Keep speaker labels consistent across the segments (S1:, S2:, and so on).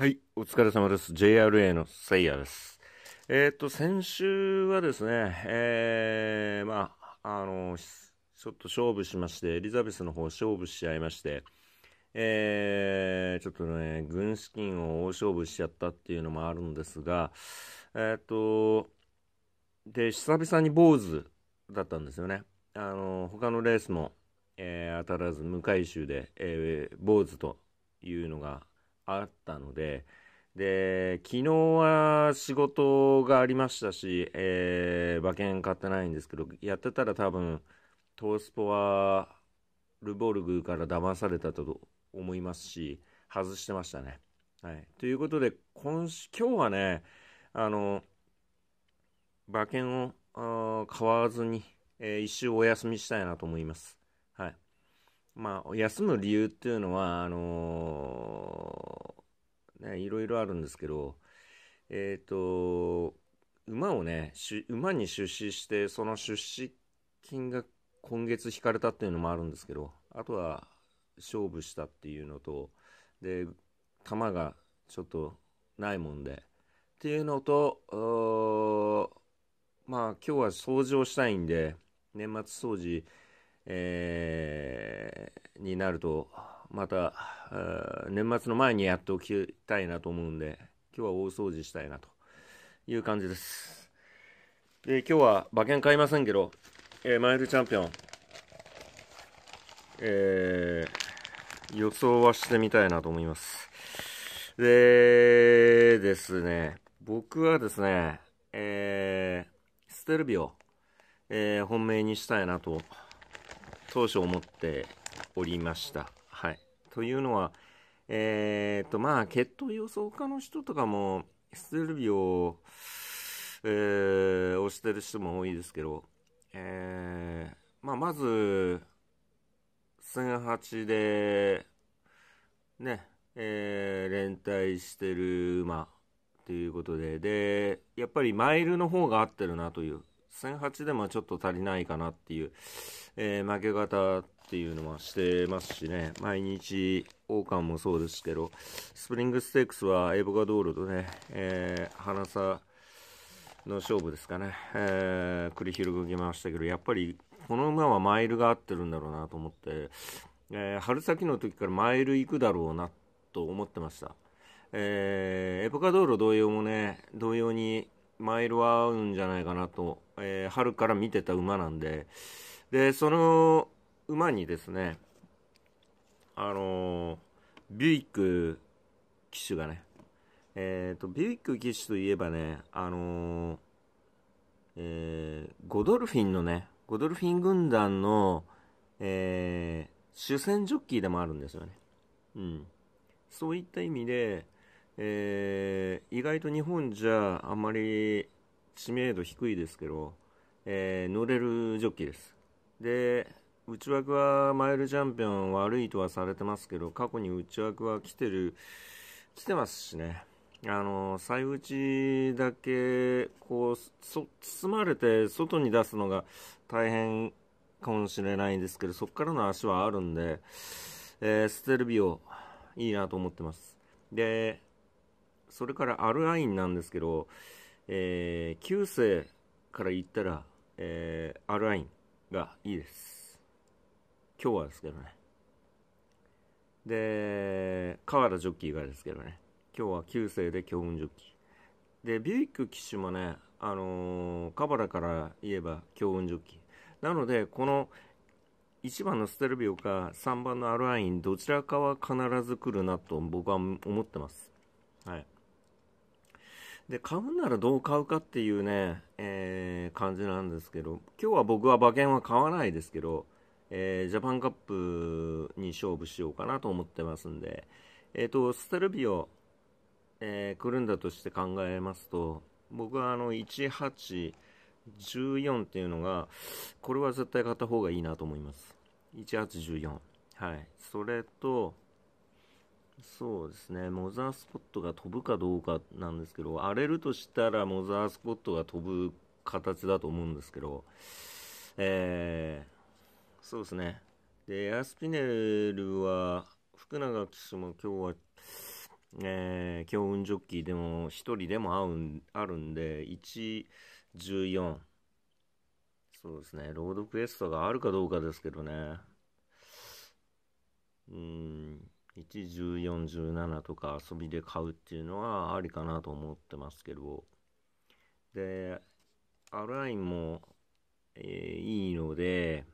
S1: はい、お疲れ様です。JRA のせいやです。えっ、ー、と、先週はですね、えー、まあ、あの、ちょっと勝負しまして、エリザベスの方勝負しちゃいまして、えー、ちょっとね、軍資金を大勝負しちゃったっていうのもあるんですが、えっ、ー、と、で、久々に坊主だったんですよね。あの、他のレースも、えー、当たらず無回収で、えー、坊主というのがあったので、で、昨日は仕事がありましたし、えー、馬券買ってないんですけど、やってたら多分、トースポは、ルボルグから騙されたと思いますし、外してましたね。はい。ということで、今週、今日はね、あの、馬券を買わずに、えー、一周お休みしたいなと思います。はい。まあ、休む理由っていうのは、あのーね、いろいろあるんですけど、えっ、ー、と、馬をね、馬に出資して、その出資金が今月引かれたっていうのもあるんですけど、あとは勝負したっていうのと、で、球がちょっとないもんで、っていうのと、まあ今日は掃除をしたいんで、年末掃除、えー、になると、また年末の前にやっておきたいなと思うんで今日は大掃除したいなという感じですで今日は馬券買いませんけど、えー、マイルチャンピオン、えー、予想はしてみたいなと思いますでですね僕はですね、えー、ステルビを、えー、本命にしたいなと当初思っておりましたというのは、えー、っと、まあ、血糖予想家の人とかも、出力病、えー、をしてる人も多いですけど、えー、まあ、まず、1008で、ね、えー、連帯してる馬ということで、で、やっぱりマイルの方が合ってるなという、1008でもちょっと足りないかなっていう、えー、負け方っていうのはしてますしね、毎日、王冠もそうですけど、スプリングステークスはエボカドールとね、えー、花さの勝負ですかね、えー、繰り広げましたけど、やっぱりこの馬はマイルが合ってるんだろうなと思って、えー、春先の時からマイル行くだろうなと思ってました。えー、エポカドール同様もね、同様にマイルは合うんじゃないかなとえー、春から見てた馬なんで、で、その馬にですね、あのー、ビュイック騎手がね、えっ、ー、と、ビュイック騎手といえばね、あのー、えー、ゴドルフィンのね、ゴドルフィン軍団の、えー、主戦ジョッキーでもあるんですよね。うん。そういった意味で、えー、意外と日本じゃあんまり知名度低いですけど、えー、乗れるジョッキーです。で、内枠はマイルチャンピオン悪いとはされてますけど、過去に内枠は来てる、来てますしね。あの、最内だけ、こう、包まれて外に出すのが大変かもしれないんですけど、そこからの足はあるんで、えー、ステルビオ、いいなと思ってます。で、それからアルアインなんですけど、えー、旧世から言ったら、えー、アラインがいいです。今日はですけどね。で、河原ジョッキーがですけどね。今日は旧世で強運ジョッキー。で、ビュイック騎手もね、あのー、河原から言えば強運ジョッキー。なので、この1番のステルビオか3番のアライン、どちらかは必ず来るなと僕は思ってます。はい。で買うならどう買うかっていうね、えー、感じなんですけど今日は僕は馬券は買わないですけど、えー、ジャパンカップに勝負しようかなと思ってますんで、えーと、ステルビオ、えー、クルンダとして考えますと僕はあの1814っていうのがこれは絶対買った方がいいなと思います1814はいそれとそうですね、モザースポットが飛ぶかどうかなんですけど、荒れるとしたらモザースポットが飛ぶ形だと思うんですけど、えー、そうですね、でエアスピネルは、福永騎手も今日は、えー、強運ジョッキーでも1人でも合うあるんで、1、14、そうですね、ロードクエストがあるかどうかですけどね。うん11417とか遊びで買うっていうのはありかなと思ってますけどでアラインも、えー、いいので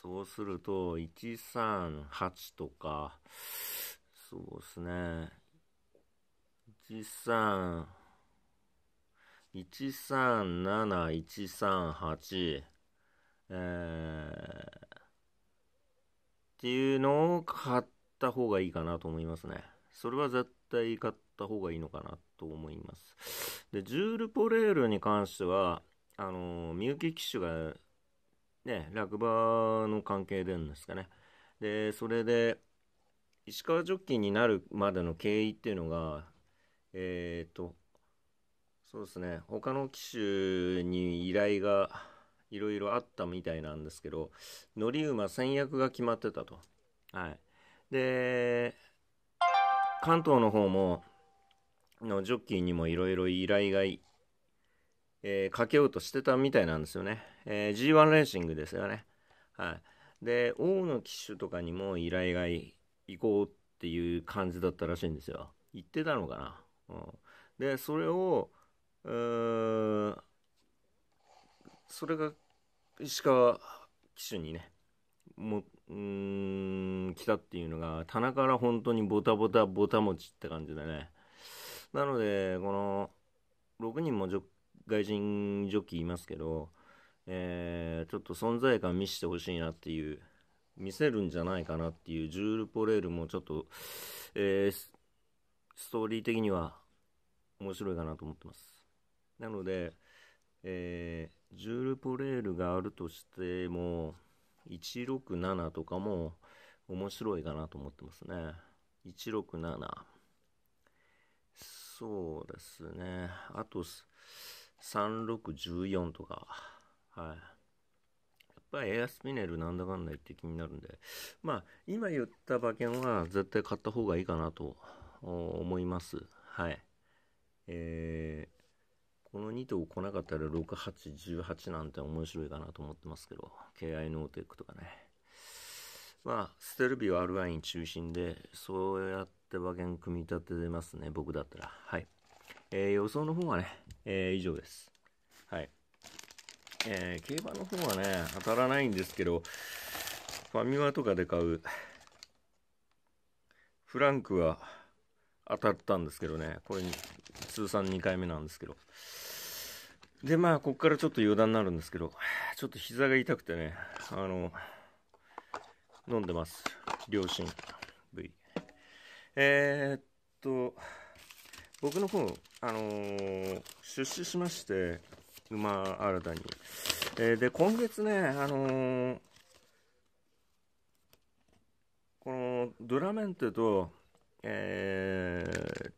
S1: そうすると138とかそうですね13 137138えー、っていうのを買ってった方がいいかなと思いますね。それは絶対買った方がいいのかなと思います。で、ジュール・ポレールに関しては、あの、みゆき騎手が、ね、落馬の関係でんですかね。で、それで、石川ジョッキーになるまでの経緯っていうのが、えっ、ー、と、そうですね、他の機種に依頼がいろいろあったみたいなんですけど、乗り馬戦略が決まってたと。はい。で関東の方ものジョッキーにもいろいろ依頼が、えー、かけようとしてたみたいなんですよね、えー、G1 レーシングですよねはいで大野騎手とかにも依頼が行こうっていう感じだったらしいんですよ行ってたのかな、うん、でそれをそれが石川騎手にねもうん来たっていうのが棚から本当にボタボタボタ持ちって感じでねなのでこの6人も外人ジョッキーいますけど、えー、ちょっと存在感見せてほしいなっていう見せるんじゃないかなっていうジュール・ポレールもちょっと、えー、ストーリー的には面白いかなと思ってますなので、えー、ジュール・ポレールがあるとしても167とかも面白いかなと思ってますね。167。そうですね。あと、3614とか。はい。やっぱりエアスピネルなんだかんだ言って気になるんで、まあ、今言った馬券は絶対買った方がいいかなと思います。はい。えーこの2頭来なかったら6818なんて面白いかなと思ってますけど KI ノーテックとかねまあステルビオ r ン中心でそうやって馬券組み立ててますね僕だったらはい、えー、予想の方はね、えー、以上ですはいえー、競馬の方はね当たらないんですけどファミマとかで買うフランクは当たったんですけどねこれ通算2回目なんですけどでまあここからちょっと余談になるんですけどちょっと膝が痛くてねあの飲んでます両親 V えー、っと僕の方あのー、出資しまして馬新たに、えー、で今月ねあのこのドラメンテとえっ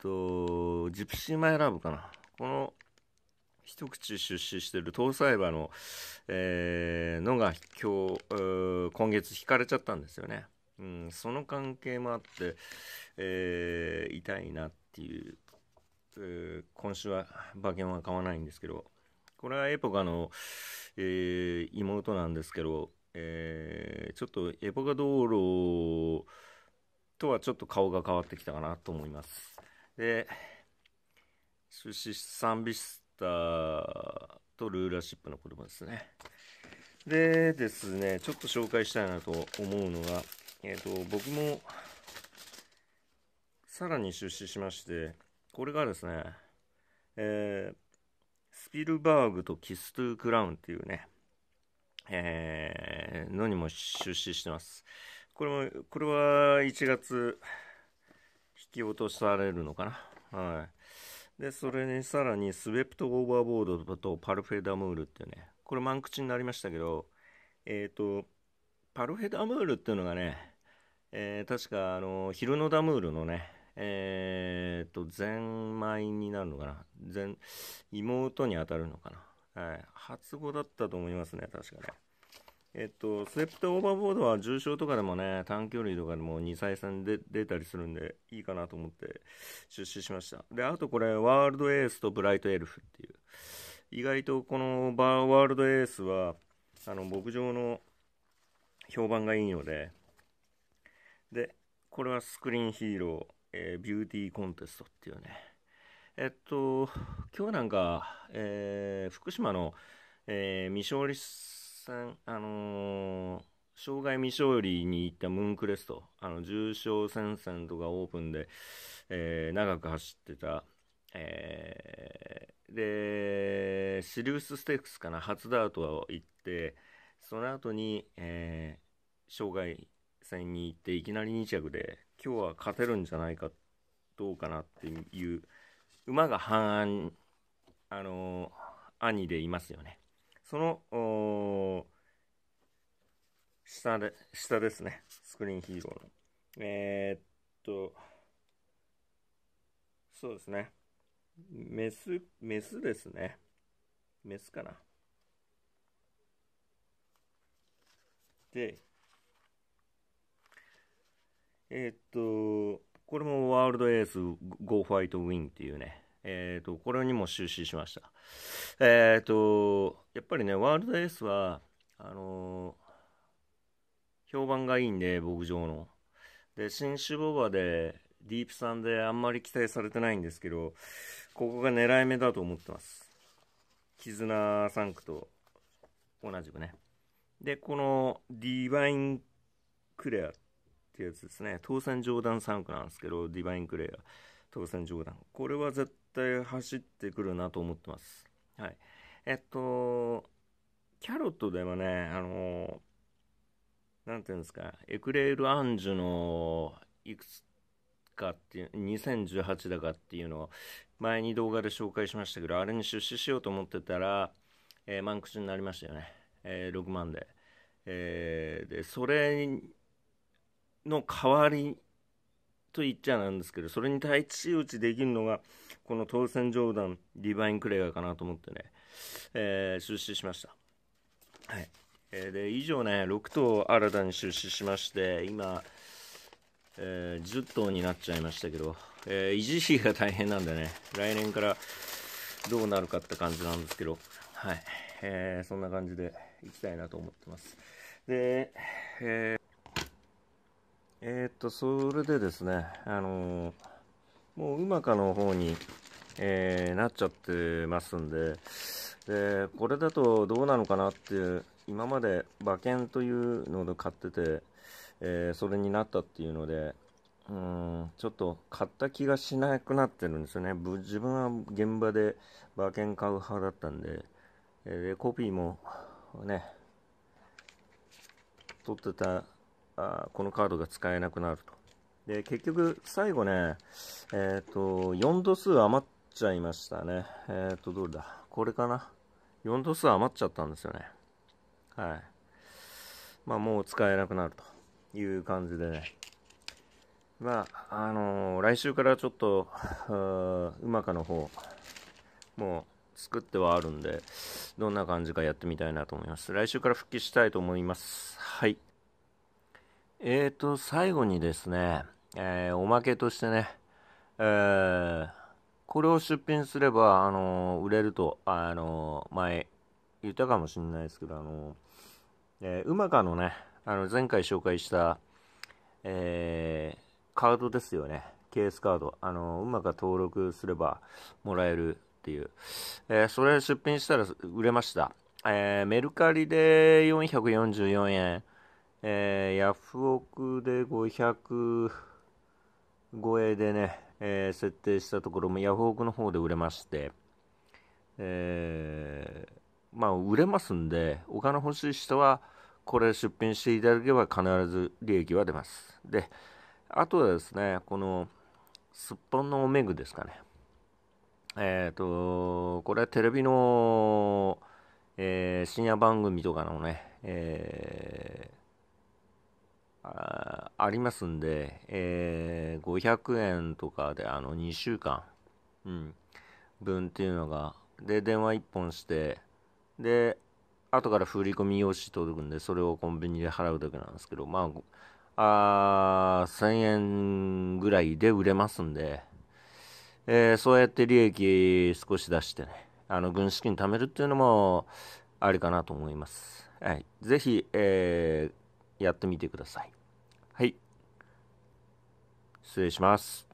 S1: とジプシーマイラブかなこの一口出資している東西馬の、えー、のが今日今月引かれちゃったんですよね。うん、その関係もあって、えー、痛いなっていう、えー、今週は馬券は買わないんですけどこれはエポカの、えー、妹なんですけど、えちょっとエポカ道路とはちょっと顔が変わってきたかなと思います。で出資賛美タとルーラーシップの言葉ですね。でですね、ちょっと紹介したいなと思うのが、えっ、ー、と、僕もさらに出資しまして、これがですね、えー、スピルバーグとキス・トゥ・クラウンっていうね、えー、のにも出資してます。これも、これは1月、引き落とされるのかな。はい。でそれにさらにスウェプト・オーバーボードとパルフェ・ダムールっていうねこれ満口になりましたけどえっ、ー、とパルフェ・ダムールっていうのがね、えー、確かあの昼のダムールのねえっ、ー、とゼンマイになるのかな全妹に当たるのかな、はい、初語だったと思いますね確かねえっと、スレプトオーバーボードは重症とかでもね、短距離とかでも2歳戦で出たりするんで、いいかなと思って出資しました。で、あとこれ、ワールドエースとブライトエルフっていう。意外とこのバーワールドエースは、あの、牧場の評判がいいので、で、これはスクリーンヒーロー、えー、ビューティーコンテストっていうね。えっと、今日なんか、えー、福島の、えー、未勝利さん、あのー、障害未勝利に行ったムーンクレスト、あの重賞戦線とかオープンで、えー、長く走ってた、えー、で、シリウスステークスかな、初ダート行って、その後に、えー、障害戦に行って、いきなり2着で、今日は勝てるんじゃないか、どうかなっていう、馬が半、あのー、兄でいますよね。その、下で、下ですね。スクリーンヒーローの。えー、っと、そうですね。メス、メスですね。メスかな。で、えー、っと、これもワールドエースゴーファイトウィンっていうね、えーと、これにも終始しました。えっ、ー、とやっぱりねワールドエースはあのー、評判がいいんで牧場の。で新種ボバでディープさんであんまり期待されてないんですけどここが狙い目だと思ってます。絆3区と同じくね。でこのディバインクレアってやつですね当選上段3区なんですけどディバインクレア。当選上段。これは絶対走ってくるなと思ってます。はい。えっと、キャロットでもね、あの、なんていうんですか、エクレール・アンジュのいくつかっていう、2018だかっていうのを前に動画で紹介しましたけど、あれに出資しようと思ってたら、えー、満口になりましたよね。えー、6万で。えー、で、それの代わりと言っちゃなんですけどそれに対地打ちできるのがこの当選冗談、ディバイン・クレアかなと思ってね、えー、出資しました。はいえー、で以上ね6頭新たに出資しまして今、えー、10頭になっちゃいましたけど、えー、維持費が大変なんでね来年からどうなるかって感じなんですけどはい、えー、そんな感じでいきたいなと思ってます。で、えーえー、っと、それでですね、あのー、もう馬かの方に、えー、なっちゃってますんで、で、これだとどうなのかなっていう、今まで馬券というので買ってて、えそれになったっていうので、うん、ちょっと買った気がしなくなってるんですよね。自分は現場で馬券買う派だったんで、えコピーもね、取ってたあこのカードが使えなくなると。で、結局、最後ね、えっ、ー、と、4度数余っちゃいましたね。えっ、ー、と、どれだこれかな。4度数余っちゃったんですよね。はい。まあ、もう使えなくなるという感じでね。まあ、あのー、来週からちょっと、うまかの方、もう作ってはあるんで、どんな感じかやってみたいなと思います。来週から復帰したいと思います。はい。えーと、最後にですね、えー、おまけとしてね、えー、これを出品すれば、あのー、売れると、あの前言ったかもしれないですけど、あのえー、うまかのね、あの、前回紹介した、えカードですよね。ケースカード。あの、うまか登録すればもらえるっていう。えそれ出品したら売れました。えメルカリで444円。えー、ヤフオクで500超えでね、えー、設定したところもヤフオクの方で売れまして、えー、まあ売れますんで、お金欲しい人はこれ出品していただければ必ず利益は出ます。で、あとはですね、このすっぽんのおめぐですかね。えっ、ー、と、これはテレビの、えー、深夜番組とかのね、えありますんで、えー、500円とかであの2週間、うん、分っていうのが、で、電話1本して、で、後から振り込み用紙届くんで、それをコンビニで払うだけなんですけど、まあ、あ1000円ぐらいで売れますんで、えー、そうやって利益少し出してね、あの、軍資金貯めるっていうのも、ありかなと思います。はい。ぜひ、えー、やってみてください。失礼します。